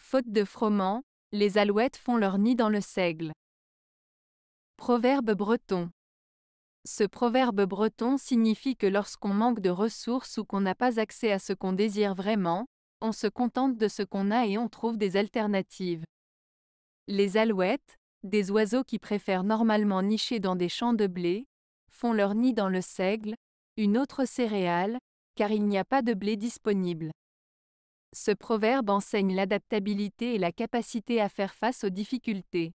Faute de froment, les alouettes font leur nid dans le seigle. Proverbe breton. Ce proverbe breton signifie que lorsqu'on manque de ressources ou qu'on n'a pas accès à ce qu'on désire vraiment, on se contente de ce qu'on a et on trouve des alternatives. Les alouettes, des oiseaux qui préfèrent normalement nicher dans des champs de blé, font leur nid dans le seigle, une autre céréale, car il n'y a pas de blé disponible. Ce proverbe enseigne l'adaptabilité et la capacité à faire face aux difficultés.